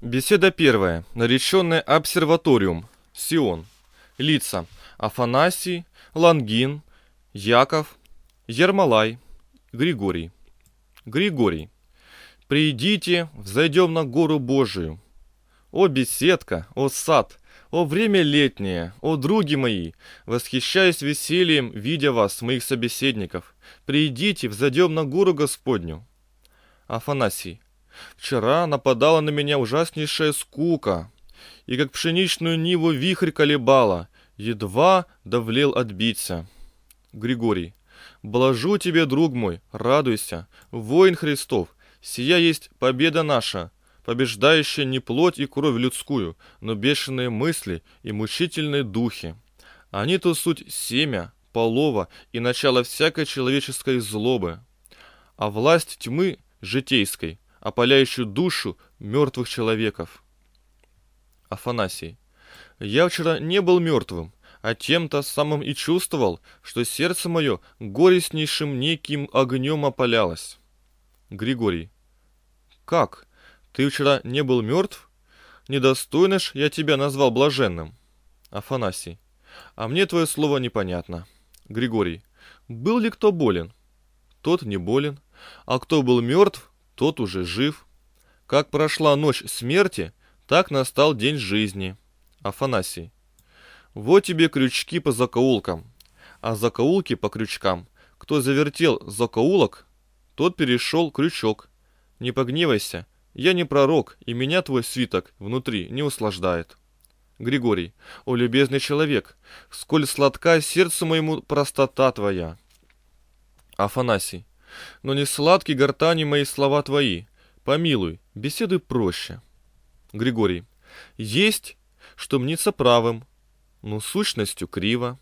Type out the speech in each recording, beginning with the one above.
Беседа первая. Нареченная обсерваториум. Сион. Лица. Афанасий, Лангин, Яков, Ермолай, Григорий. Григорий. «Придите, взойдем на гору Божию». «О беседка, о сад, о время летнее, о други мои! Восхищаясь весельем, видя вас, моих собеседников. Придите, взойдем на гору Господню». Афанасий. Вчера нападала на меня ужаснейшая скука, и как пшеничную ниву вихрь колебала, едва давлел отбиться. Григорий. Блажу тебе, друг мой, радуйся, воин Христов, сия есть победа наша, побеждающая не плоть и кровь людскую, но бешеные мысли и мучительные духи. Они-то суть семя, полова и начало всякой человеческой злобы. А власть тьмы житейской опаляющую душу мертвых человеков. Афанасий. Я вчера не был мертвым, а тем-то самым и чувствовал, что сердце мое горестнейшим неким огнем опалялось. Григорий. Как? Ты вчера не был мертв? Недостойно ж я тебя назвал блаженным. Афанасий. А мне твое слово непонятно. Григорий. Был ли кто болен? Тот не болен. А кто был мертв, тот уже жив. Как прошла ночь смерти, так настал день жизни. Афанасий. Вот тебе крючки по закоулкам, а закоулки по крючкам. Кто завертел закоулок, тот перешел крючок. Не погневайся, я не пророк, и меня твой свиток внутри не услаждает. Григорий, о любезный человек, сколь сладка сердцу моему простота твоя. Афанасий, но не сладки гортани мои слова твои. Помилуй, беседы проще. Григорий. Есть, что мнится правым, но сущностью криво.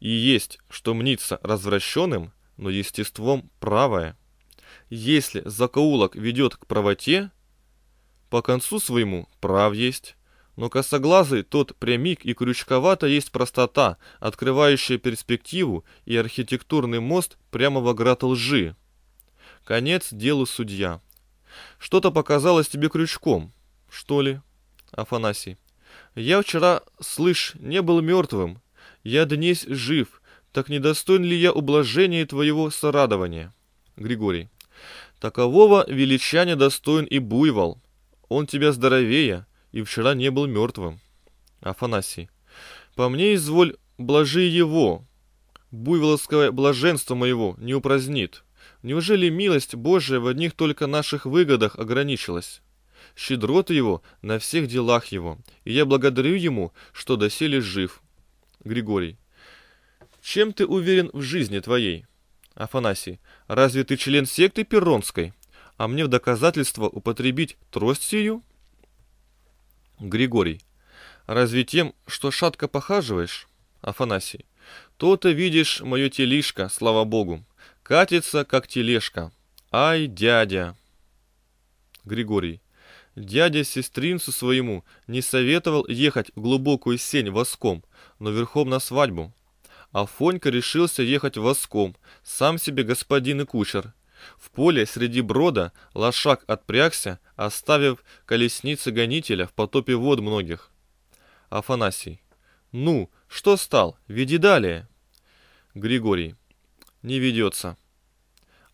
И есть, что мнится развращенным, но естеством правое. Если закоулок ведет к правоте, по концу своему прав есть. Но косоглазый тот прямик и крючковато есть простота, открывающая перспективу и архитектурный мост прямо в град лжи. Конец делу судья. Что-то показалось тебе крючком, что ли? Афанасий. Я вчера, слышь, не был мертвым. Я днесь жив. Так недостоин ли я ублажения твоего сорадования? Григорий. Такового величания достоин и буйвол. Он тебя здоровее, и вчера не был мертвым. Афанасий. По мне, изволь, блажи его. Буйволовское блаженство моего не упразднит. Неужели милость Божия в одних только наших выгодах ограничилась? Щедрот его на всех делах его, и я благодарю ему, что доселе жив. Григорий. Чем ты уверен в жизни твоей? Афанасий. Разве ты член секты Перронской? А мне в доказательство употребить трость сию? Григорий. Разве тем, что шатко похаживаешь? Афанасий. То-то видишь мое телишко, слава богу. Катится, как тележка. Ай, дядя. Григорий. Дядя сестринцу своему не советовал ехать в глубокую сень воском, но верхом на свадьбу. А Фонька решился ехать воском, сам себе господин и кучер. В поле среди брода лошак отпрягся, оставив колесницы гонителя в потопе вод многих. Афанасий. Ну, что стал? Веди далее. Григорий. Не ведется.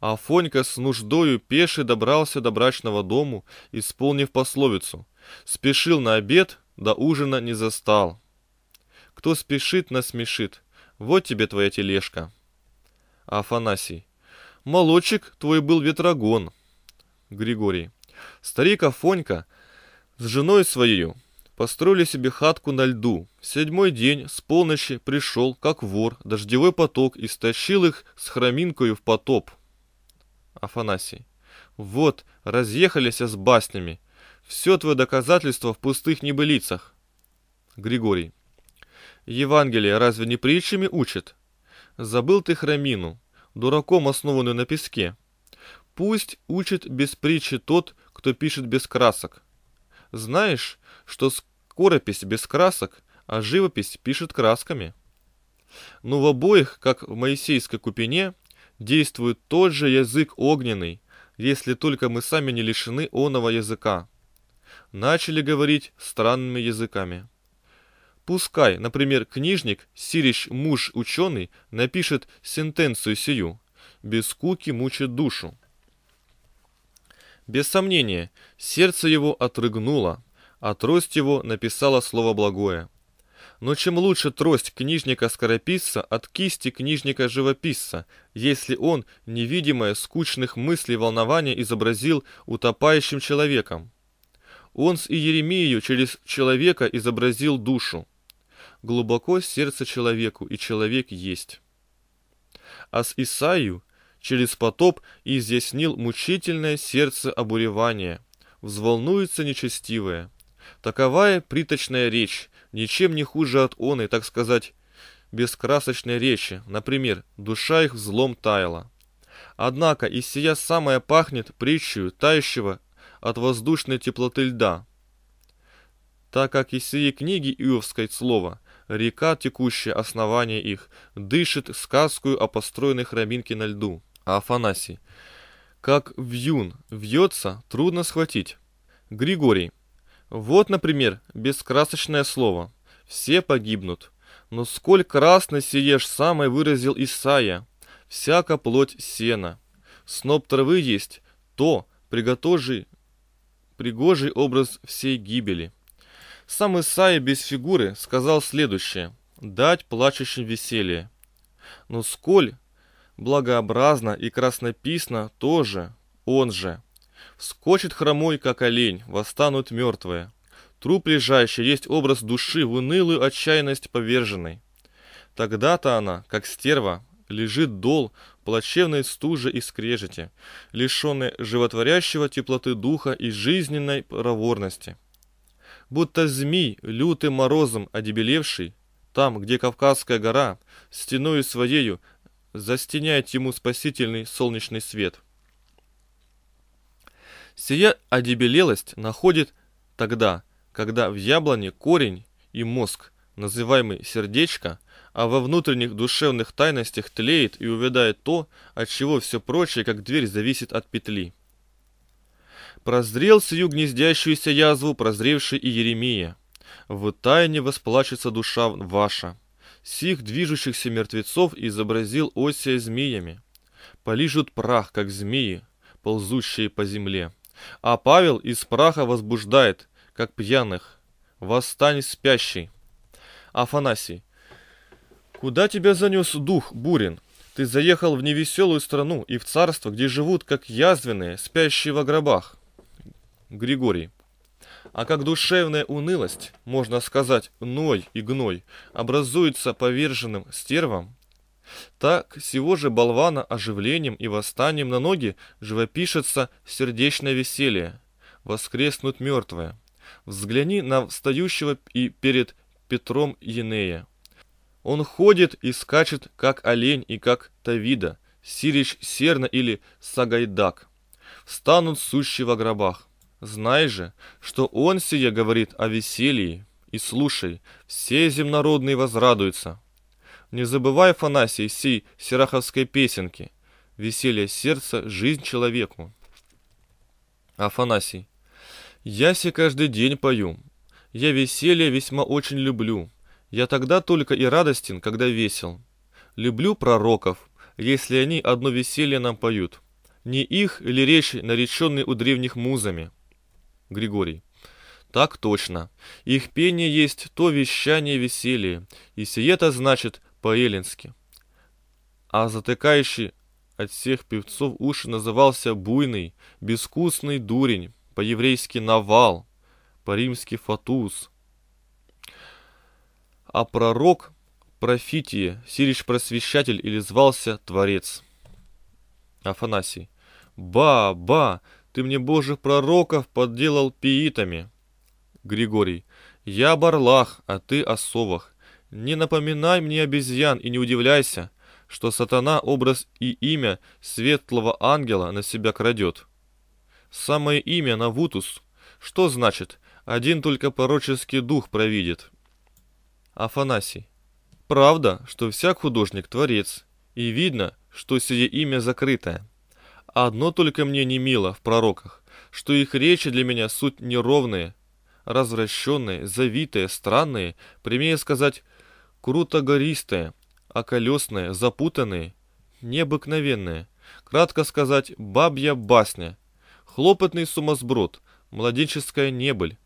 Афонька с нуждою пеши добрался до брачного дому, исполнив пословицу. Спешил на обед, до ужина не застал. Кто спешит, насмешит. Вот тебе твоя тележка. Афанасий. Молодчик твой был ветрогон. Григорий. Старик Афонька с женой своей построили себе хатку на льду. В седьмой день с полночи пришел, как вор, дождевой поток и стащил их с хроминкою в потоп. Афанасий. Вот, разъехались я с баснями. Все твое доказательство в пустых небылицах. Григорий. Евангелие разве не притчами учит? Забыл ты храмину? дураком, основанную на песке. Пусть учит без притчи тот, кто пишет без красок. Знаешь, что скоропись без красок, а живопись пишет красками. Но в обоих, как в Моисейской купине, действует тот же язык огненный, если только мы сами не лишены оного языка. Начали говорить странными языками. Пускай, например, книжник, сирищ муж ученый, напишет сентенцию сию «Без скуки мучит душу». Без сомнения, сердце его отрыгнуло, а трость его написала слово благое. Но чем лучше трость книжника-скорописца от кисти книжника-живописца, если он, невидимое скучных мыслей волнования, изобразил утопающим человеком? Он с Иеремией через человека изобразил душу глубоко сердце человеку, и человек есть. А с Исаию через потоп и изъяснил мучительное сердце обуревание взволнуется нечестивое. Таковая приточная речь, ничем не хуже от оной, так сказать, бескрасочной речи, например, душа их взлом таяла. Однако из сия самая пахнет притчью тающего от воздушной теплоты льда. Так как из сии книги Иовской слова Река, текущая основание их, дышит сказкую о построенной храминке на льду. А Афанасий. Как вьюн вьется, трудно схватить. Григорий. Вот, например, бескрасочное слово. Все погибнут. Но сколь красно сиешь самой выразил Исаия. всяка плоть сена. Сноп травы есть, то приготожи, пригожий образ всей гибели. Сам Исаия без фигуры сказал следующее. «Дать плачущим веселье». Но сколь благообразно и краснописно тоже он же. Вскочит хромой, как олень, восстанут мертвые. Труп лежащий есть образ души в унылую отчаянность поверженной. Тогда-то она, как стерва, лежит дол плачевной стуже и скрежете, лишенной животворящего теплоты духа и жизненной проворности будто змей лютым морозом одебелевший, там, где Кавказская гора, стеною своею застеняет ему спасительный солнечный свет. Сия одебелелость находит тогда, когда в яблоне корень и мозг, называемый сердечко, а во внутренних душевных тайностях тлеет и увядает то, от чего все прочее, как дверь, зависит от петли. Прозрел сию гнездящуюся язву, прозревший и Еремия. В тайне восплачется душа ваша. Сих движущихся мертвецов изобразил Осия змеями. Полижут прах, как змеи, ползущие по земле. А Павел из праха возбуждает, как пьяных. Восстань спящий. Афанасий. Куда тебя занес дух, Бурин? Ты заехал в невеселую страну и в царство, где живут, как язвенные, спящие в гробах. Григорий. А как душевная унылость, можно сказать, ной и гной, образуется поверженным стервам, так сего же болвана оживлением и восстанием на ноги живопишется сердечное веселье, воскреснут мертвые. Взгляни на встающего и перед Петром Енея. Он ходит и скачет, как олень и как Тавида, Сирич Серна или Сагайдак. Встанут сущи в гробах. Знай же, что он сие говорит о веселье, и слушай, все земнородные возрадуются. Не забывай, Фанасий, сей сираховской песенки. Веселье сердца, жизнь человеку. Афанасий. Я се каждый день пою. Я веселье весьма очень люблю. Я тогда только и радостен, когда весел. Люблю пророков, если они одно веселье нам поют. Не их или речи, нареченные у древних музами. Григорий. Так точно. Их пение есть то вещание веселье, и сие-то значит по-эллински. А затыкающий от всех певцов уши назывался буйный, безвкусный дурень, по-еврейски навал, по-римски фатус. А пророк профитие, сирич просвещатель или звался творец. Афанасий. Ба, ба, ты мне божьих пророков подделал пиитами. Григорий. Я об орлах, а ты о совах. Не напоминай мне обезьян и не удивляйся, что сатана образ и имя светлого ангела на себя крадет. Самое имя Навутус. Что значит? Один только пороческий дух провидит. Афанасий. Правда, что всяк художник творец, и видно, что сие имя закрытое. Одно только мне не мило в пророках, что их речи для меня суть неровные, развращенные, завитые, странные, прямее сказать, круто гористые, а запутанные, необыкновенные. Кратко сказать, бабья басня, хлопотный сумасброд, младенческая небыль.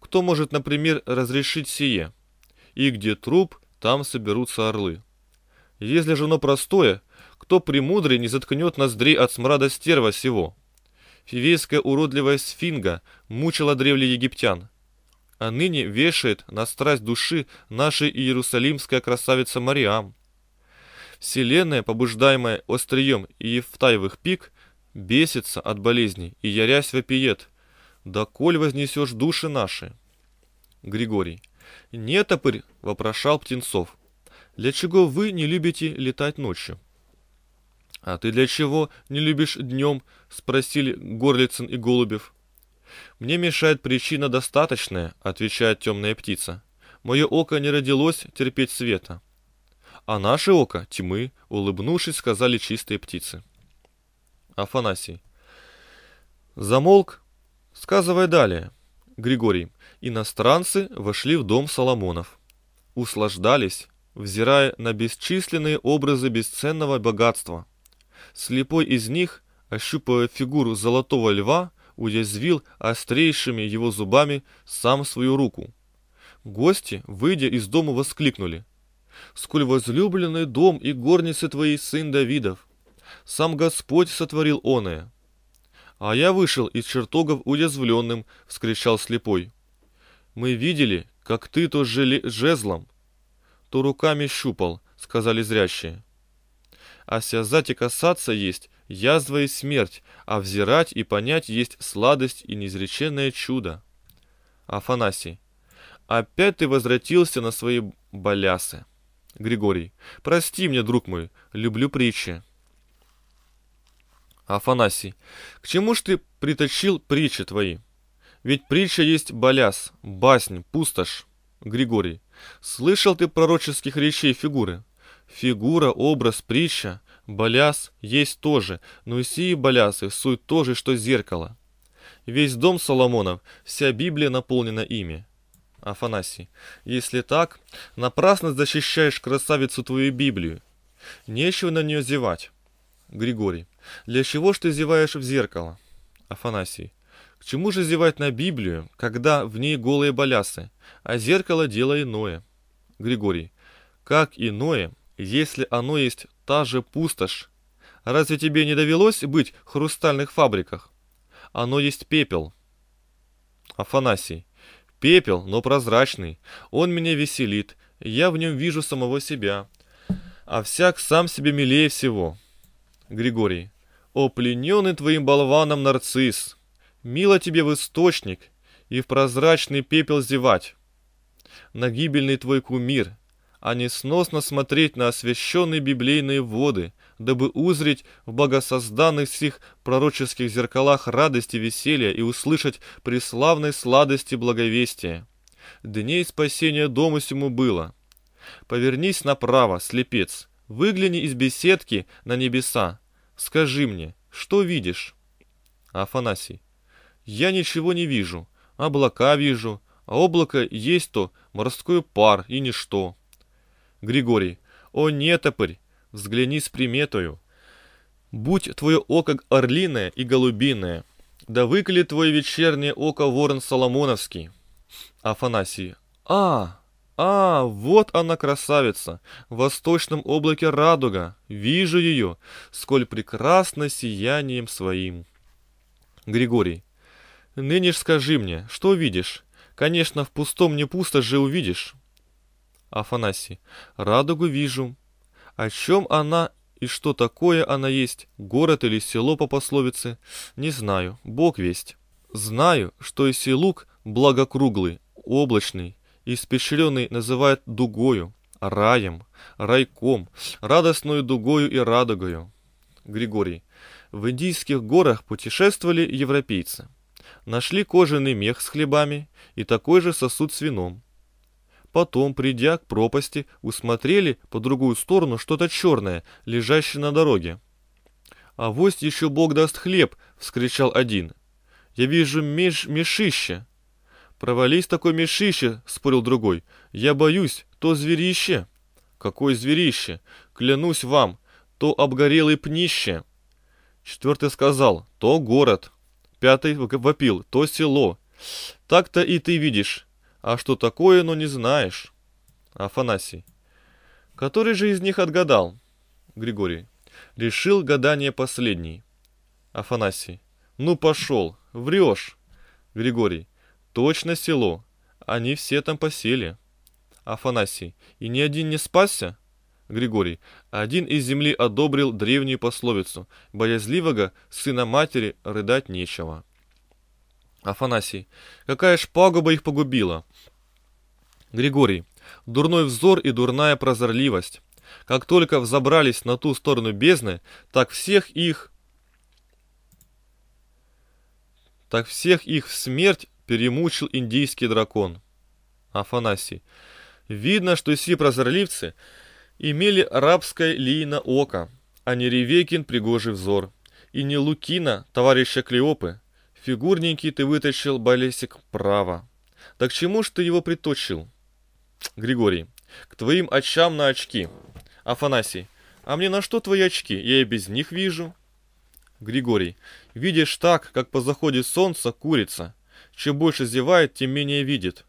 Кто может, например, разрешить сие? И где труп, там соберутся орлы. Если же оно простое, кто премудрый не заткнет ноздри от смрада стерва сего? Фивейская уродливая сфинга мучила древние египтян, а ныне вешает на страсть души наша иерусалимская красавица Мариам. Вселенная, побуждаемая острием и Евтаевых пик, бесится от болезни и ярясь вопиет. «Да коль вознесешь души наши!» Григорий. «Нетопырь!» – вопрошал Птенцов. «Для чего вы не любите летать ночью?» «А ты для чего не любишь днем?» — спросили Горлицын и Голубев. «Мне мешает причина достаточная», — отвечает темная птица. «Мое око не родилось терпеть света». «А наше око — тьмы», — улыбнувшись, сказали чистые птицы. Афанасий. Замолк, сказывая далее. Григорий. Иностранцы вошли в дом Соломонов. Услаждались, взирая на бесчисленные образы бесценного богатства — Слепой из них, ощупывая фигуру золотого льва, уязвил острейшими его зубами сам свою руку. Гости, выйдя из дома, воскликнули. «Сколь возлюбленный дом и горницы твоей, сын Давидов! Сам Господь сотворил оное!» «А я вышел из чертогов уязвленным!» — вскричал слепой. «Мы видели, как ты то жили жезлом, то руками щупал», — сказали зрящие а связать и касаться есть язва и смерть, а взирать и понять есть сладость и неизреченное чудо. Афанасий. Опять ты возвратился на свои балясы. Григорий. Прости мне, друг мой, люблю притчи. Афанасий. К чему ж ты приточил притчи твои? Ведь притча есть баляс, баснь, пустошь. Григорий. Слышал ты пророческих речей фигуры? Фигура, образ, притча, баляс есть тоже, но и сии балясы суть тоже, что зеркало. Весь дом Соломонов, вся Библия наполнена ими. Афанасий, если так, напрасно защищаешь красавицу твою Библию. Нечего на нее зевать. Григорий, для чего ж ты зеваешь в зеркало? Афанасий, к чему же зевать на Библию, когда в ней голые балясы, а зеркало дело иное? Григорий, как иное, если оно есть та же пустошь, разве тебе не довелось быть в хрустальных фабриках? Оно есть пепел. Афанасий. Пепел, но прозрачный. Он меня веселит. Я в нем вижу самого себя. А всяк сам себе милее всего. Григорий. О, плененный твоим болваном нарцисс! Мило тебе в источник и в прозрачный пепел зевать. На гибельный твой кумир — а несносно смотреть на освященные библейные воды, дабы узреть в богосозданных сих пророческих зеркалах радости веселья и услышать при славной сладости благовестия. Дней спасения дому сему было. Повернись направо, слепец, выгляни из беседки на небеса. Скажи мне, что видишь? Афанасий. Я ничего не вижу, облака вижу, а облако есть то морской пар и ничто. Григорий. «О, нетопырь, взгляни с приметою. Будь твое око орлиное и голубиное, да выкли твое вечернее око ворон Соломоновский». Афанасий. «А, а, вот она красавица, в восточном облаке радуга, вижу ее, сколь прекрасно сиянием своим». Григорий. «Ныне ж скажи мне, что видишь? Конечно, в пустом не пусто же увидишь». Афанасий. Радугу вижу. О чем она и что такое она есть, город или село по пословице, не знаю, бог весть. Знаю, что и селук, благо круглый, облачный, испещренный называют дугою, раем, райком, радостную дугою и радугою. Григорий. В индийских горах путешествовали европейцы. Нашли кожаный мех с хлебами и такой же сосуд с вином. Потом, придя к пропасти, усмотрели по другую сторону что-то черное, лежащее на дороге. А «Авось еще Бог даст хлеб!» — вскричал один. «Я вижу меш мешище!» «Провались такое мешище!» — спорил другой. «Я боюсь, то зверище!» «Какое зверище! Клянусь вам, то обгорелый пнище!» Четвертый сказал, то город. Пятый вопил, то село. Так-то и ты видишь, а что такое, но ну, не знаешь. Афанасий. Который же из них отгадал? Григорий. Решил гадание последний. Афанасий. Ну пошел, врешь. Григорий. Точно село. Они все там посели. Афанасий. И ни один не спасся? Григорий. Один из земли одобрил древнюю пословицу. Боязливого сына матери рыдать нечего. Афанасий. Какая ж пагуба их погубила? Григорий. Дурной взор и дурная прозорливость. Как только взобрались на ту сторону бездны, так всех их... Так всех их в смерть перемучил индийский дракон. Афанасий. Видно, что си прозорливцы имели рабское лиина око, а не Ревекин пригожий взор. И не Лукина, товарища Клеопы. Фигурненький ты вытащил, Болесик, право. Так чему ж ты его приточил? Григорий. К твоим очам на очки. Афанасий. А мне на что твои очки? Я и без них вижу. Григорий. Видишь так, как по заходе солнца курица. Чем больше зевает, тем менее видит.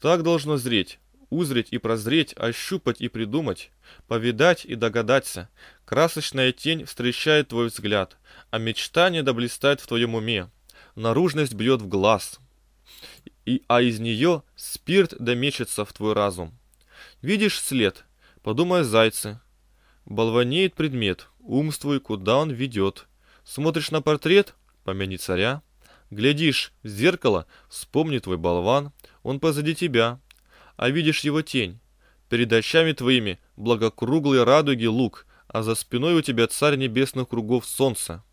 Так должно зреть. Узреть и прозреть, ощупать и придумать, повидать и догадаться. Красочная тень встречает твой взгляд, а мечтание доблистает в твоем уме. Наружность бьет в глаз и, а из нее спирт домечется в твой разум. Видишь след, подумай зайцы. Болванеет предмет, умствуй, куда он ведет. Смотришь на портрет, помяни царя. Глядишь в зеркало, вспомни твой болван, он позади тебя. А видишь его тень. Перед очами твоими благокруглые радуги лук, а за спиной у тебя царь небесных кругов солнца.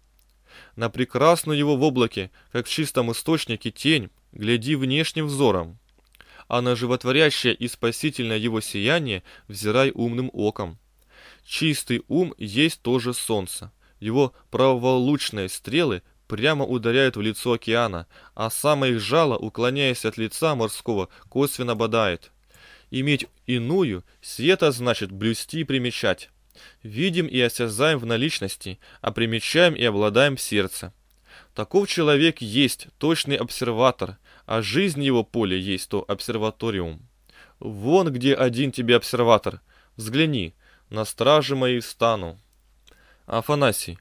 На прекрасную его в облаке, как в чистом источнике тень, гляди внешним взором, а на животворящее и спасительное его сияние взирай умным оком. Чистый ум есть тоже солнце. Его праволучные стрелы прямо ударяют в лицо океана, а самое их жало, уклоняясь от лица морского, косвенно бодает. Иметь иную, света значит блюсти и примечать. Видим и осязаем в наличности, а примечаем и обладаем в сердце. Таков человек есть точный обсерватор, а жизнь его поле есть то обсерваториум. Вон где один тебе обсерватор. Взгляни, на страже моей стану. Афанасий.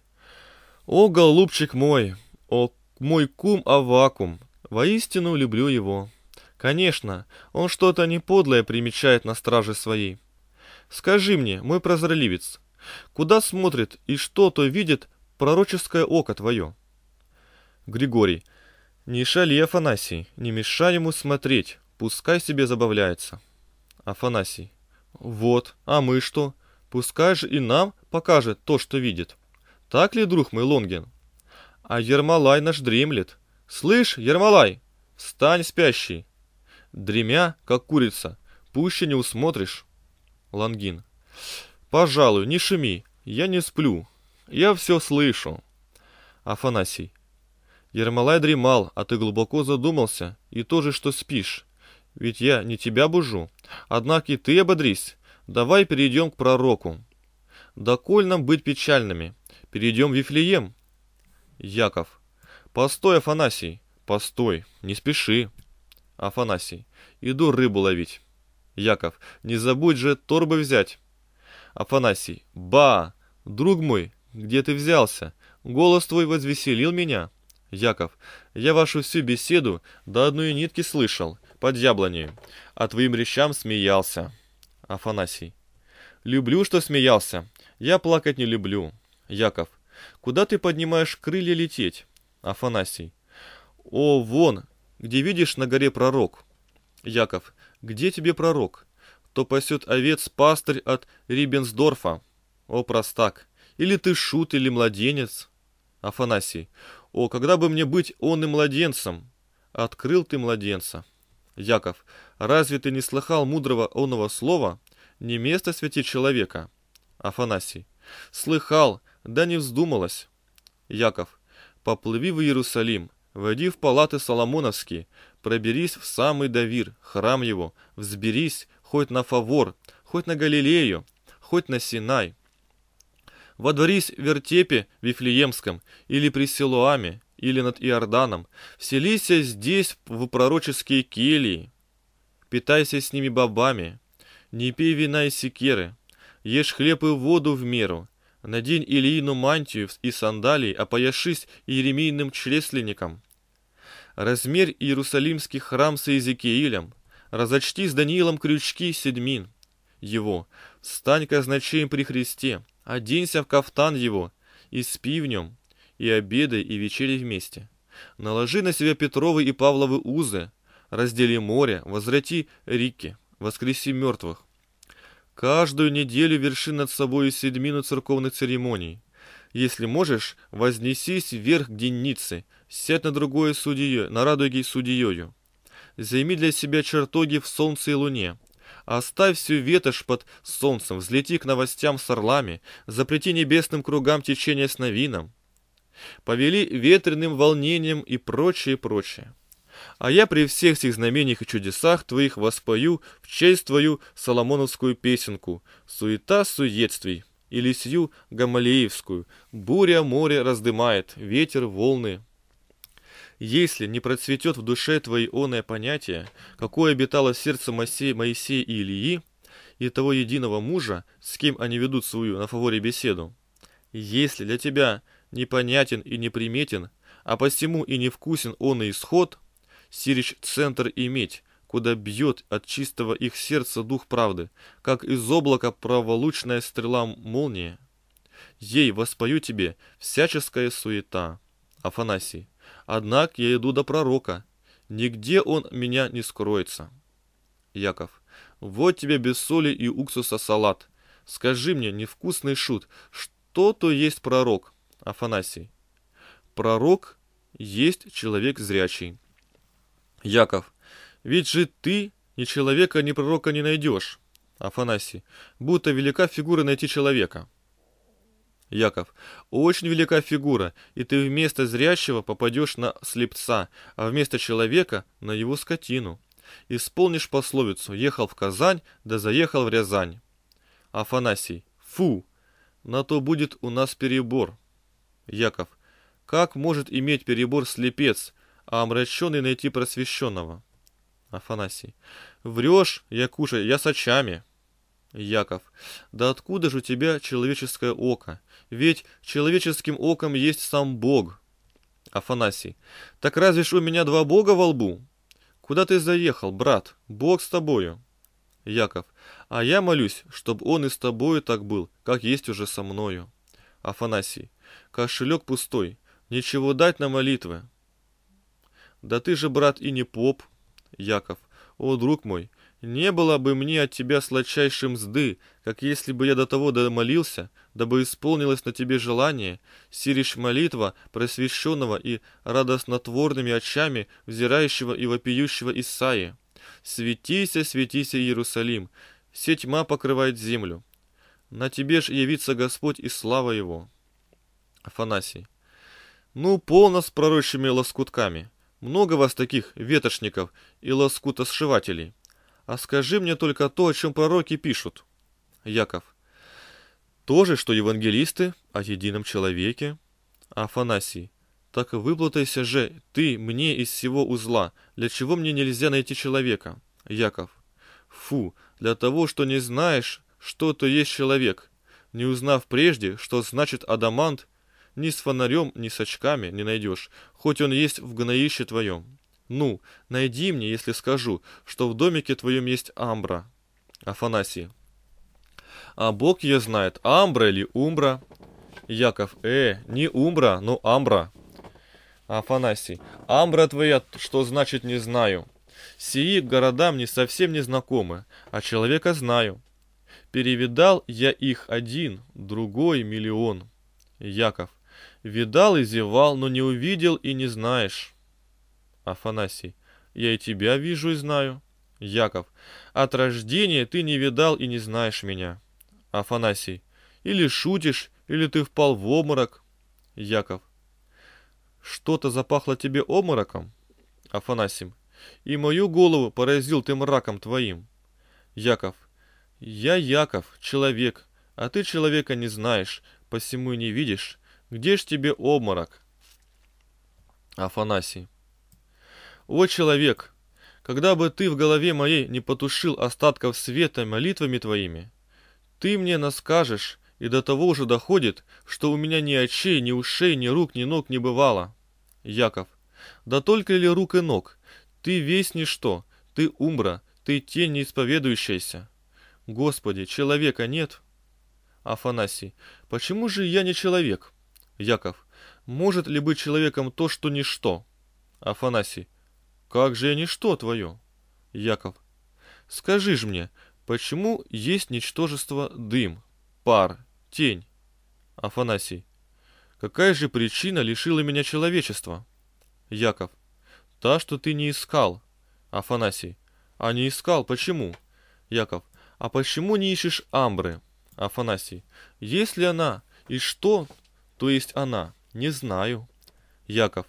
О, голубчик мой, о, мой кум Авакум, воистину люблю его. Конечно, он что-то неподлое примечает на страже своей. Скажи мне, мой прозорливец, куда смотрит и что то видит пророческое око твое? Григорий. «Не шали, Афанасий, не мешай ему смотреть, пускай себе забавляется». Афанасий. «Вот, а мы что? Пускай же и нам покажет то, что видит. Так ли, друг мой Лонгин?» А Ермолай наш дремлет. «Слышь, Ермолай, встань спящий!» Дремя, как курица, пуще не усмотришь. Лонгин. «Пожалуй, не шуми, я не сплю, я все слышу». Афанасий. Ермолай дремал, а ты глубоко задумался, и тоже, что спишь. Ведь я не тебя бужу. Однако и ты ободрись. Давай перейдем к пророку. Доколь нам быть печальными? Перейдем в Вифлеем. Яков. Постой, Афанасий, постой, не спеши. Афанасий. Иду рыбу ловить. Яков. Не забудь же торбы взять. Афанасий. Ба! Друг мой, где ты взялся? Голос твой возвеселил меня. Яков, я вашу всю беседу до одной нитки слышал, под яблоней, а твоим речам смеялся. Афанасий, люблю, что смеялся, я плакать не люблю. Яков, куда ты поднимаешь крылья лететь? Афанасий, о, вон, где видишь на горе пророк. Яков, где тебе пророк? То пасет овец пастырь от Рибенсдорфа. О, простак, или ты шут, или младенец. Афанасий, о, когда бы мне быть он и младенцем? Открыл ты младенца. Яков, разве ты не слыхал мудрого оного слова? Не место святить человека. Афанасий, слыхал, да не вздумалось. Яков, поплыви в Иерусалим, войди в палаты Соломоновские, проберись в самый Давир, храм его, взберись, хоть на Фавор, хоть на Галилею, хоть на Синай, во дворись вертепе Вифлеемском или при Силуаме, или над Иорданом, вселися здесь в пророческие келии. Питайся с ними бобами, не пей вина и секеры, ешь хлеб и воду в меру, надень Илиину мантию и сандалии, опояшись Иеремийным чресленником. Размер Иерусалимский храм с Иезекиилем, разочти с Даниилом крючки седьмин его, стань казначеем при Христе, Оденься в кафтан его, и спи в нем, и обедай, и вечери вместе. Наложи на себя Петровы и Павловы узы, раздели море, возврати реки, воскреси мертвых. Каждую неделю верши над собою седьмину церковных церемоний. Если можешь, вознесись вверх к деннице, сядь на другое судье, на радуге судьею. Займи для себя чертоги в солнце и луне, Оставь всю ветошь под солнцем, взлети к новостям с орлами, заплети небесным кругам течение с новином. Повели ветреным волнением и прочее, прочее. А я при всех сих знамениях и чудесах твоих воспою в честь твою соломоновскую песенку «Суета суетствий» или сию гамалеевскую «Буря море раздымает, ветер волны если не процветет в душе твоей оное понятие, какое обитало в сердце Моисея, Моисея и Ильи, и того единого мужа, с кем они ведут свою на фаворе беседу, если для тебя непонятен и неприметен, а посему и невкусен он и исход, сирич центр иметь, куда бьет от чистого их сердца дух правды, как из облака праволучная стрела молния. Ей воспою тебе всяческая суета. Афанасий. Однако я иду до пророка. Нигде он меня не скроется. Яков. Вот тебе без соли и уксуса салат. Скажи мне, невкусный шут, что то есть пророк? Афанасий. Пророк есть человек зрячий. Яков. Ведь же ты ни человека, ни пророка не найдешь. Афанасий. Будто велика фигура найти человека. Яков. «Очень велика фигура, и ты вместо зрящего попадешь на слепца, а вместо человека — на его скотину. Исполнишь пословицу «ехал в Казань, да заехал в Рязань». Афанасий. «Фу! На то будет у нас перебор». Яков. «Как может иметь перебор слепец, а омраченный найти просвещенного?» Афанасий. «Врешь, Якуша, я с очами». Яков. «Да откуда же у тебя человеческое око? Ведь человеческим оком есть сам Бог». Афанасий. «Так разве ж у меня два Бога во лбу?» «Куда ты заехал, брат? Бог с тобою». Яков. «А я молюсь, чтобы он и с тобою так был, как есть уже со мною». Афанасий. «Кошелек пустой. Ничего дать на молитвы». «Да ты же, брат, и не поп». Яков. «О, друг мой, не было бы мне от тебя сладчайшей мзды, как если бы я до того домолился, дабы исполнилось на тебе желание, сиришь молитва просвещенного и радостнотворными очами взирающего и вопиющего Исаи. Светися, светися, Иерусалим, все тьма покрывает землю. На тебе ж явится Господь и слава Его. Афанасий. Ну, полно с пророчими лоскутками. Много вас таких ветошников и лоскутосшивателей. А скажи мне только то, о чем пророки пишут. Яков. То же, что евангелисты о едином человеке. Афанасий. Так выплатайся же ты мне из всего узла, для чего мне нельзя найти человека. Яков. Фу, для того, что не знаешь, что то есть человек, не узнав прежде, что значит адамант, ни с фонарем, ни с очками не найдешь, хоть он есть в гноище твоем. Ну, найди мне, если скажу, что в домике твоем есть амбра. Афанасий. А бог ее знает, амбра или умбра. Яков. Э, не умбра, но амбра. Афанасий. Амбра твоя, что значит не знаю. Сии города мне совсем не знакомы, а человека знаю. Перевидал я их один, другой миллион. Яков. Видал и зевал, но не увидел и не знаешь. Афанасий. Я и тебя вижу и знаю. Яков. От рождения ты не видал и не знаешь меня. Афанасий. Или шутишь, или ты впал в обморок. Яков. Что-то запахло тебе обмороком? Афанасим. И мою голову поразил ты мраком твоим. Яков. Я Яков, человек, а ты человека не знаешь, посему и не видишь. Где ж тебе обморок? Афанасий. «О, человек, когда бы ты в голове моей не потушил остатков света молитвами твоими, ты мне наскажешь, и до того уже доходит, что у меня ни очей, ни ушей, ни рук, ни ног не бывало». Яков. «Да только ли рук и ног? Ты весь ничто, ты умбра, ты тень неисповедующаяся. Господи, человека нет». Афанасий. «Почему же я не человек?» Яков. «Может ли быть человеком то, что ничто?» Афанасий. Как же я ничто твое? Яков. Скажи ж мне, почему есть ничтожество дым, пар, тень? Афанасий. Какая же причина лишила меня человечества? Яков. Та, что ты не искал. Афанасий. А не искал, почему? Яков. А почему не ищешь амбры? Афанасий. Есть ли она? И что? То есть она? Не знаю. Яков.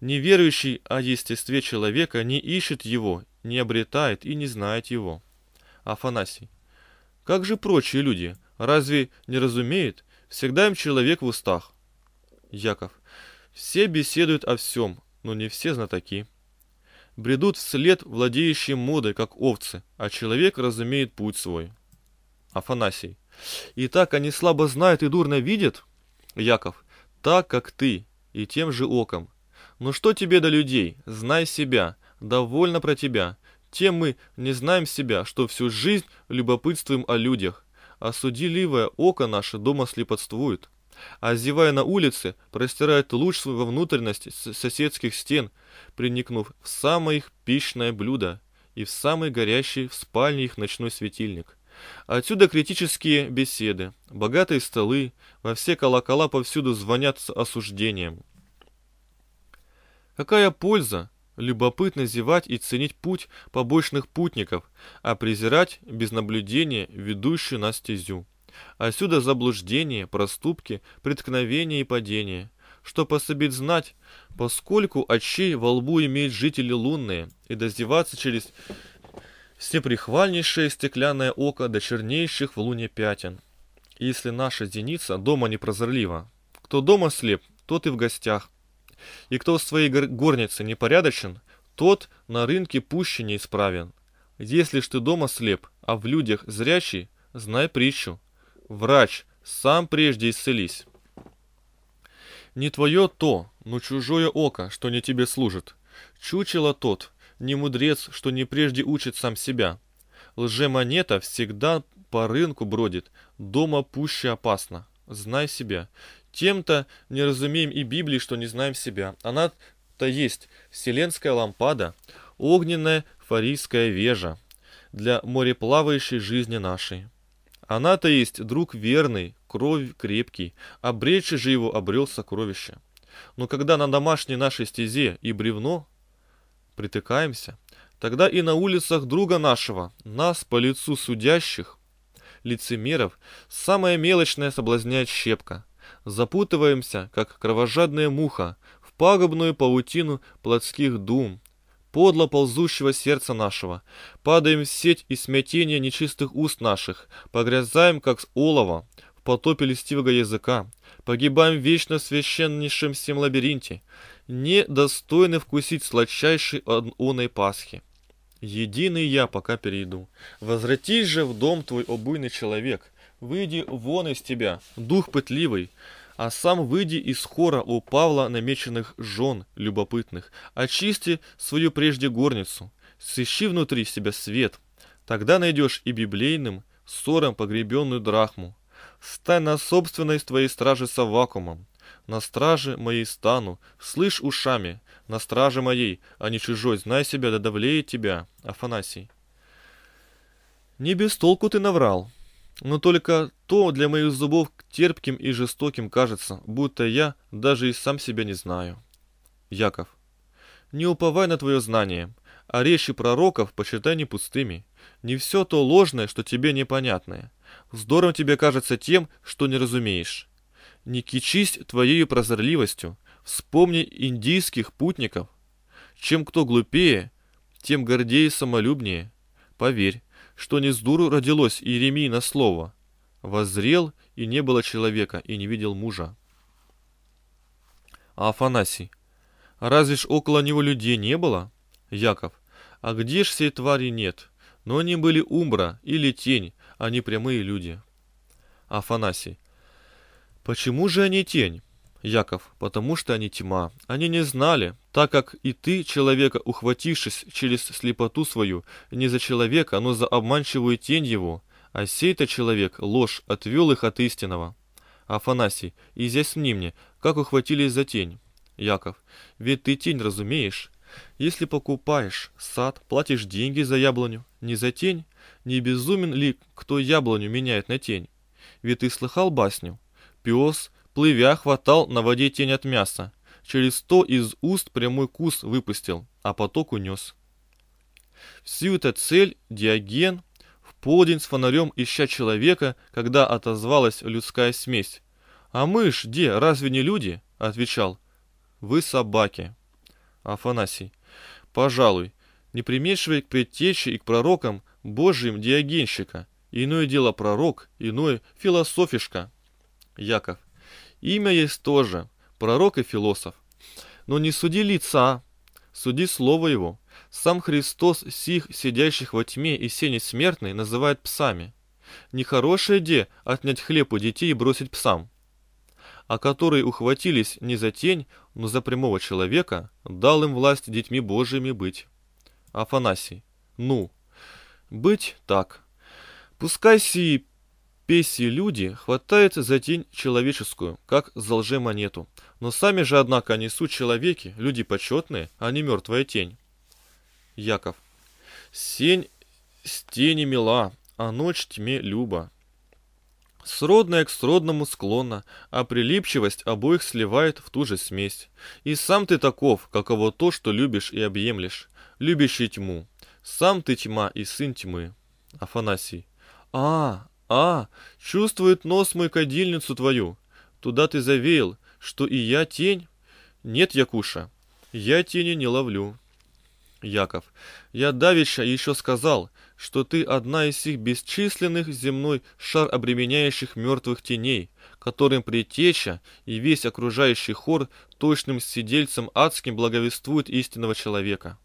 Неверующий о а естестве человека не ищет его, не обретает и не знает его. Афанасий. Как же прочие люди, разве не разумеют? Всегда им человек в устах. Яков. Все беседуют о всем, но не все знатоки. Бредут вслед владеющие модой, как овцы, а человек разумеет путь свой. Афанасий. И так они слабо знают и дурно видят? Яков. Так, как ты, и тем же оком. Ну что тебе до людей? Знай себя. Довольно про тебя. Тем мы не знаем себя, что всю жизнь любопытствуем о людях. А судиливое око наше дома слепотствует. А зевая на улице, простирает луч свой во внутренность соседских стен, приникнув в самое их пищное блюдо и в самый горящий в спальне их ночной светильник. Отсюда критические беседы, богатые столы, во все колокола повсюду звонят с осуждением. Какая польза? Любопытно зевать и ценить путь побочных путников, а презирать без наблюдения ведущую нас стезю. Отсюда заблуждение, проступки, преткновения и падения. Что пособит знать, поскольку очей во лбу имеют жители лунные, и дозеваться через всеприхвальнейшее стеклянное око до чернейших в луне пятен. если наша зеница дома непрозорлива, кто дома слеп, тот и в гостях и кто в своей горнице непорядочен, тот на рынке пуще неисправен. Если ж ты дома слеп, а в людях зрячий, знай притчу. Врач, сам прежде исцелись. Не твое то, но чужое око, что не тебе служит. Чучело тот, не мудрец, что не прежде учит сам себя. Лжемонета всегда по рынку бродит, дома пуще опасно. Знай себя, тем-то не разумеем и Библии, что не знаем себя. Она-то есть вселенская лампада, огненная фарийская вежа для мореплавающей жизни нашей. Она-то есть друг верный, кровь крепкий, обречи же его обрел сокровище. Но когда на домашней нашей стезе и бревно притыкаемся, тогда и на улицах друга нашего, нас по лицу судящих, лицемеров, самая мелочная соблазняет щепка – запутываемся, как кровожадная муха, в пагубную паутину плотских дум, подло ползущего сердца нашего, падаем в сеть и смятение нечистых уст наших, погрязаем, как с олова, в потопе листивого языка, погибаем вечно в священнейшем всем лабиринте, недостойны вкусить сладчайшей оной Пасхи. Единый я пока перейду. Возвратись же в дом твой, о человек, Выйди вон из тебя, дух пытливый, а сам выйди из хора у Павла намеченных жен любопытных, очисти свою прежде горницу, сыщи внутри себя свет, тогда найдешь и библейным ссором погребенную драхму. Стань на собственной твоей страже совакумом, на страже моей стану, слышь ушами, на страже моей, а не чужой, знай себя, да давлеет тебя, Афанасий. Не без толку ты наврал, но только то для моих зубов терпким и жестоким кажется, будто я даже и сам себя не знаю. Яков. Не уповай на твое знание, а речи пророков посчитай не пустыми. Не все то ложное, что тебе непонятное. Здорово тебе кажется тем, что не разумеешь. Не кичись твоею прозорливостью, вспомни индийских путников. Чем кто глупее, тем гордее и самолюбнее. Поверь, что не с дуру родилось Иеремии на слово. возрел и не было человека, и не видел мужа. А Афанасий. Разве ж около него людей не было? Яков. А где ж сей твари нет? Но они были умбра или тень, а не прямые люди. Афанасий. Почему же они тень? Яков, потому что они тьма. Они не знали, так как и ты, человека, ухватившись через слепоту свою, не за человека, но за обманчивую тень его, а сей-то человек, ложь, отвел их от истинного. Афанасий, изъясни мне, как ухватились за тень? Яков, ведь ты тень разумеешь? Если покупаешь сад, платишь деньги за яблоню, не за тень, не безумен ли, кто яблоню меняет на тень? Ведь ты слыхал басню? Пес Плывя, хватал на воде тень от мяса. Через сто из уст прямой кус выпустил, а поток унес. Всю эту цель Диоген в полдень с фонарем ища человека, когда отозвалась людская смесь. «А мы ж, где, разве не люди?» — отвечал. «Вы собаки». Афанасий. «Пожалуй, не примешивай к предтече и к пророкам Божьим Диогенщика, Иное дело пророк, иное философишка». Яков. Имя есть тоже, пророк и философ. Но не суди лица, суди слово его. Сам Христос сих, сидящих во тьме и сени смертной, называет псами. Нехорошее де отнять хлеб у детей и бросить псам. А которые ухватились не за тень, но за прямого человека, дал им власть детьми Божьими быть. Афанасий. Ну, быть так. Пускай сии Песи люди хватаются за тень человеческую, как за лжемонету. Но сами же, однако, несут человеки, люди почетные, а не мертвая тень. Яков. Сень с тени мила, а ночь тьме люба. Сродное к сродному склонна, а прилипчивость обоих сливает в ту же смесь. И сам ты таков, каково то, что любишь и объемлешь, любящий тьму. Сам ты тьма и сын тьмы. Афанасий. А, а, чувствует нос мой кадильницу твою. Туда ты завеял, что и я тень? Нет, Якуша, я тени не ловлю. Яков, я давеча еще сказал, что ты одна из сих бесчисленных земной шар обременяющих мертвых теней, которым притеча и весь окружающий хор точным сидельцем адским благовествует истинного человека.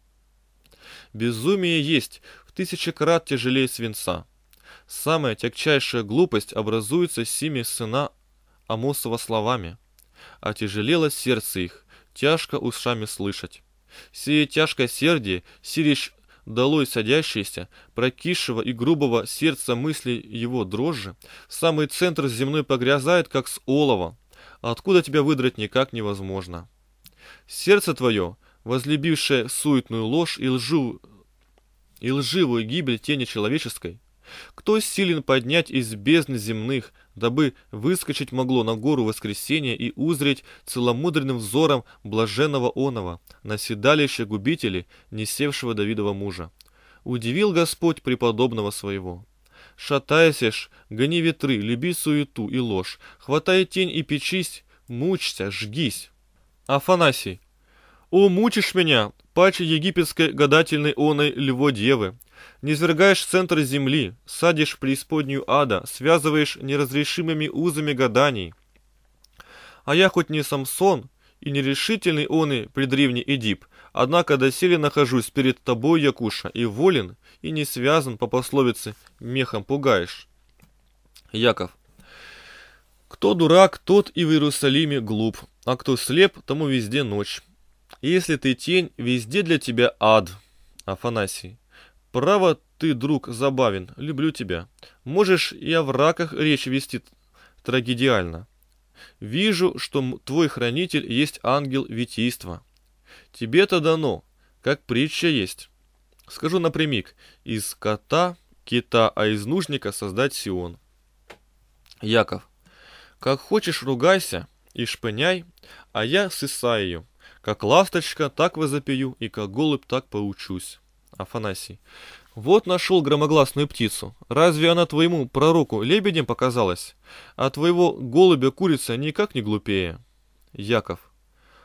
Безумие есть в тысячи крат тяжелее свинца. Самая тягчайшая глупость образуется сими сына Амосова словами. Отяжелело сердце их, тяжко ушами слышать. Сие тяжкое сердие, сирищ долой садящееся, прокисшего и грубого сердца мысли его дрожжи, самый центр земной погрязает, как с олова. Откуда тебя выдрать никак невозможно. Сердце твое, возлюбившее суетную ложь и лживую, и лживую гибель тени человеческой, кто силен поднять из бездны земных, дабы выскочить могло на гору воскресения и узреть целомудренным взором блаженного онова, наседалище седалище губители, несевшего Давидова мужа? Удивил Господь преподобного своего. Шатайся ж, гони ветры, люби суету и ложь, хватай тень и печись, мучься, жгись. Афанасий. о мучишь меня, паче египетской гадательной оной льво-девы. Низвергаешь центр земли, садишь преисподнюю ада, связываешь неразрешимыми узами гаданий. А я хоть не Самсон, и нерешительный он и предревний Эдип, однако доселе нахожусь перед тобой, Якуша, и волен, и не связан по пословице «мехом пугаешь». Яков. Кто дурак, тот и в Иерусалиме глуп, а кто слеп, тому везде ночь. Если ты тень, везде для тебя ад. Афанасий. Право, ты, друг, забавен, люблю тебя. Можешь я в раках речь вести трагедиально. Вижу, что твой хранитель есть ангел витийства. Тебе-то дано, как притча есть. Скажу напрямик, из кота кита, а из нужника создать Сион. Яков. Как хочешь ругайся и шпыняй, а я с Исаию как ласточка, так возопию, и как голубь, так поучусь. Афанасий. Вот нашел громогласную птицу. Разве она твоему пророку лебедем показалась? А твоего голубя курица никак не глупее. Яков.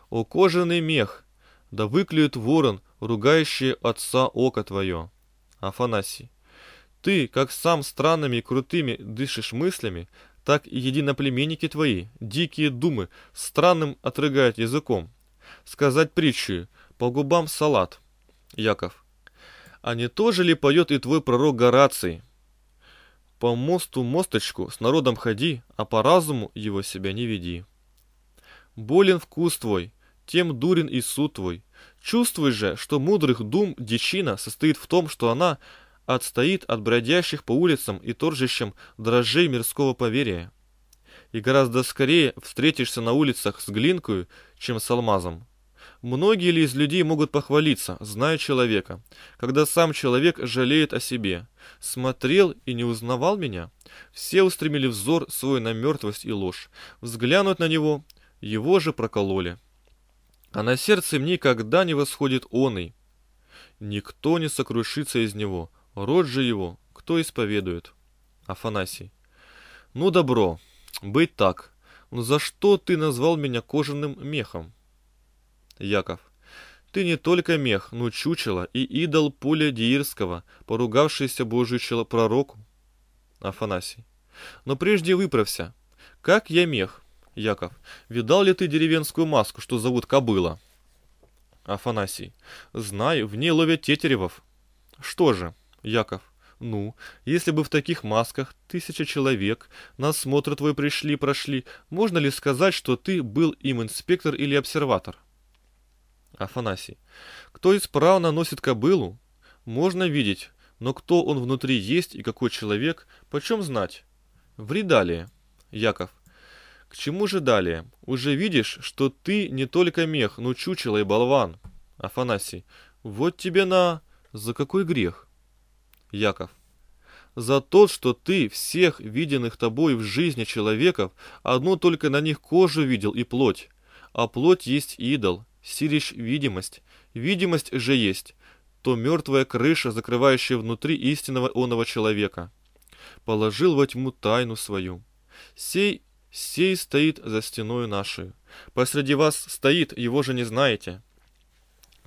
О кожаный мех! Да выклюет ворон, ругающий отца око твое. Афанасий. Ты, как сам странными и крутыми дышишь мыслями, так и единоплеменники твои, дикие думы, странным отрыгают языком сказать притчи, по губам салат. Яков. А не то же ли поет и твой пророк Гораций? По мосту мосточку с народом ходи, а по разуму его себя не веди. Болен вкус твой, тем дурен и суд твой. Чувствуй же, что мудрых дум дичина состоит в том, что она отстоит от бродящих по улицам и торжищам дрожжей мирского поверия. И гораздо скорее встретишься на улицах с глинкою, чем с алмазом. Многие ли из людей могут похвалиться, зная человека, когда сам человек жалеет о себе? Смотрел и не узнавал меня? Все устремили взор свой на мертвость и ложь. Взглянуть на него, его же прокололи. А на сердце мне никогда не восходит оный. Никто не сокрушится из него, род же его, кто исповедует. Афанасий. Ну добро, быть так, но за что ты назвал меня кожаным мехом? Яков. Ты не только мех, но чучело и идол поля Диирского, поругавшийся божичело пророку. Афанасий. Но прежде выправься. Как я мех? Яков. Видал ли ты деревенскую маску, что зовут кобыла? Афанасий. Знаю, в ней ловят тетеревов. Что же? Яков. Ну, если бы в таких масках тысяча человек на смотр твой пришли-прошли, можно ли сказать, что ты был им инспектор или обсерватор? Афанасий. Кто из прауна носит кобылу, можно видеть, но кто он внутри есть и какой человек, почем знать? Ври далее. Яков. К чему же далее? Уже видишь, что ты не только мех, но чучело и болван. Афанасий. Вот тебе на... За какой грех? Яков. За то, что ты всех виденных тобой в жизни человеков, одну только на них кожу видел и плоть. А плоть есть идол, сиришь видимость, видимость же есть, то мертвая крыша, закрывающая внутри истинного оного человека. Положил во тьму тайну свою. Сей, сей стоит за стеною нашей. Посреди вас стоит, его же не знаете.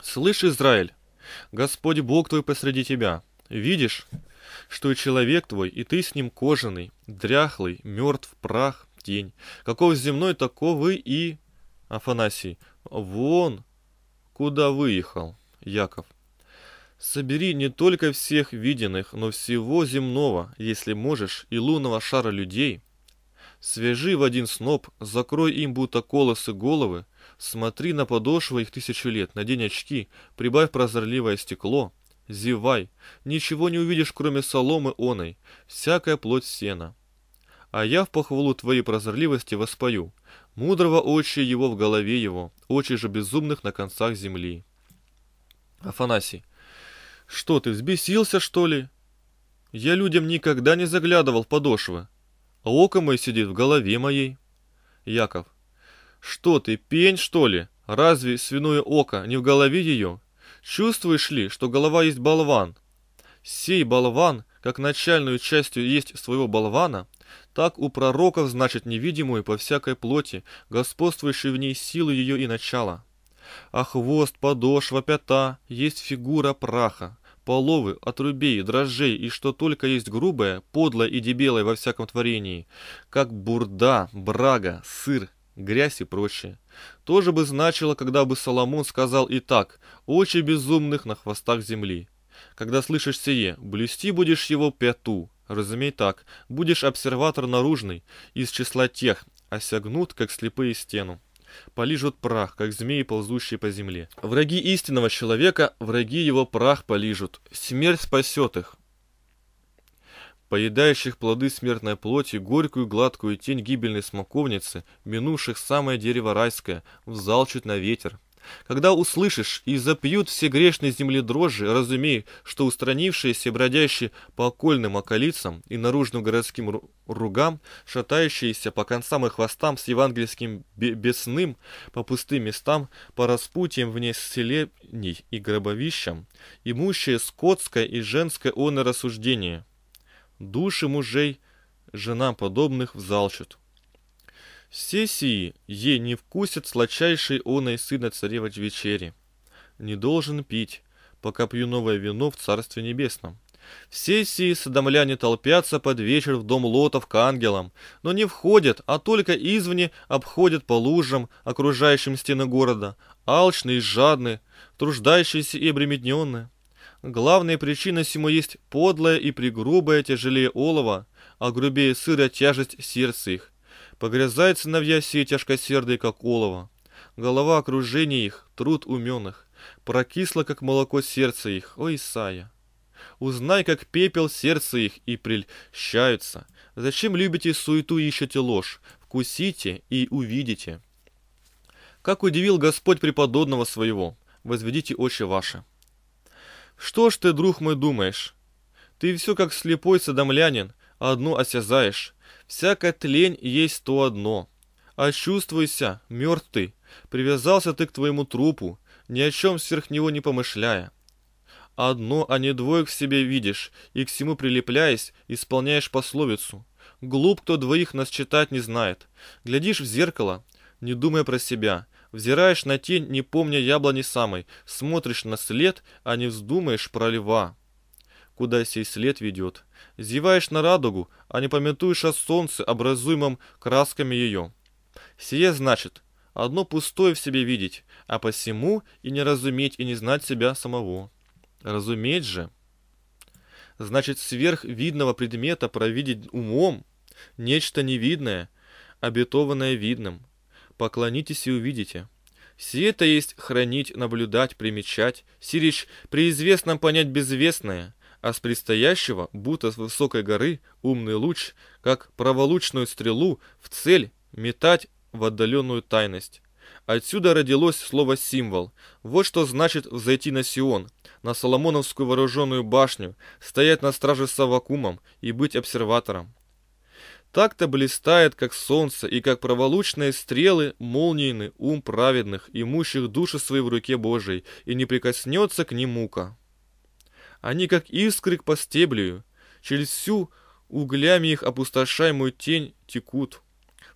Слышь, Израиль, Господь Бог твой посреди тебя. Видишь, что и человек твой, и ты с ним кожаный, дряхлый, мертв, прах, тень. Каков земной, таковы и... Афанасий, вон куда выехал, Яков. Собери не только всех виденных, но всего земного, если можешь, и лунного шара людей. Свяжи в один сноп, закрой им будто колосы головы, смотри на подошвы их тысячу лет, надень очки, прибавь прозорливое стекло, зевай, ничего не увидишь, кроме соломы оной, всякая плоть сена. А я в похвалу твоей прозорливости воспою. Мудрого очи его в голове его, очи же безумных на концах земли. Афанасий. Что ты, взбесился, что ли? Я людям никогда не заглядывал в подошвы, а око мое сидит в голове моей. Яков. Что ты, пень, что ли? Разве свиное око не в голове ее? Чувствуешь ли, что голова есть болван? Сей болван, как начальную частью есть своего болвана, так у пророков, значит, невидимую по всякой плоти, господствующей в ней силу ее и начала. А хвост, подошва, пята есть фигура праха, половы, отрубей, дрожжей и что только есть грубое, подлое и дебелое во всяком творении, как бурда, брага, сыр, грязь и прочее. Тоже бы значило, когда бы Соломон сказал и так «Очи безумных на хвостах земли». Когда слышишь сие, блюсти будешь его пяту, Разумей так, будешь обсерватор наружный, из числа тех, осягнут, как слепые стену. Полижут прах, как змеи, ползущие по земле. Враги истинного человека, враги его прах полижут. Смерть спасет их. Поедающих плоды смертной плоти, горькую гладкую тень гибельной смоковницы, минувших самое дерево райское, взалчут на ветер, когда услышишь и запьют все грешные земли дрожжи, разумей, что устранившиеся, бродящие по окольным околицам и наружным городским ругам, шатающиеся по концам и хвостам с евангельским бесным по пустым местам, по распутьям вне селений и гробовищам, имущие скотское и женское оно рассуждение, души мужей, женам подобных взалчат. Все сии ей не вкусят сладчайшей оной сына царевич вечери. Не должен пить, пока пью новое вино в Царстве Небесном. Все сии садомляне толпятся под вечер в дом лотов к ангелам, но не входят, а только извне обходят по лужам, окружающим стены города, алчные и жадные, труждающиеся и обремененные. Главная причина сему есть подлая и пригрубая тяжелее олова, а грубее сыра тяжесть сердца их, Погрязает сыновья сей тяжкосердые, как олово. Голова окружения их, труд уменных, Прокисло, как молоко сердце их, о Исаия, Узнай, как пепел сердце их, и прельщаются. Зачем любите суету и ищете ложь? Вкусите и увидите. Как удивил Господь преподобного своего, возведите очи ваши. Что ж ты, друг мой, думаешь? Ты все как слепой садомлянин, а одно осязаешь, Всякая тлень есть то одно. Очувствуйся, а мертв ты, привязался ты к твоему трупу, ни о чем сверх него не помышляя. Одно, а не двоек в себе видишь, и к всему прилепляясь, исполняешь пословицу. Глуп, кто двоих нас читать не знает. Глядишь в зеркало, не думая про себя, взираешь на тень, не помня яблони самой, смотришь на след, а не вздумаешь про льва куда сей след ведет. Зеваешь на радугу, а не пометуешь о солнце, образуемом красками ее. Сие значит, одно пустое в себе видеть, а посему и не разуметь и не знать себя самого. Разуметь же, значит сверх видного предмета провидеть умом, нечто невидное, обетованное видным. Поклонитесь и увидите. Сие это есть хранить, наблюдать, примечать, сиречь при известном понять безвестное, а с предстоящего, будто с высокой горы, умный луч, как праволучную стрелу, в цель метать в отдаленную тайность. Отсюда родилось слово «символ». Вот что значит «взойти на Сион», на Соломоновскую вооруженную башню, стоять на страже с Савакумом и быть обсерватором. Так-то блистает, как солнце, и как праволучные стрелы молнийны ум праведных, имущих души свои в руке Божией, и не прикоснется к ним мука. Они как искры к стеблю, через всю углями их опустошаемую тень текут.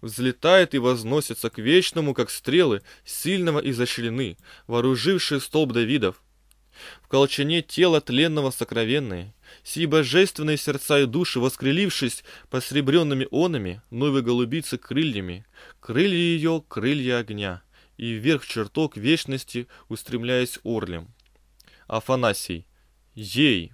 Взлетают и возносятся к вечному, как стрелы, сильного изощрены, вооружившие столб Давидов. В колчане тело тленного сокровенное, сии божественные сердца и души, воскрелившись посребренными онами, новой голубицы крыльями, крылья ее — крылья огня, и вверх чертог вечности, устремляясь орлем. Афанасий. jej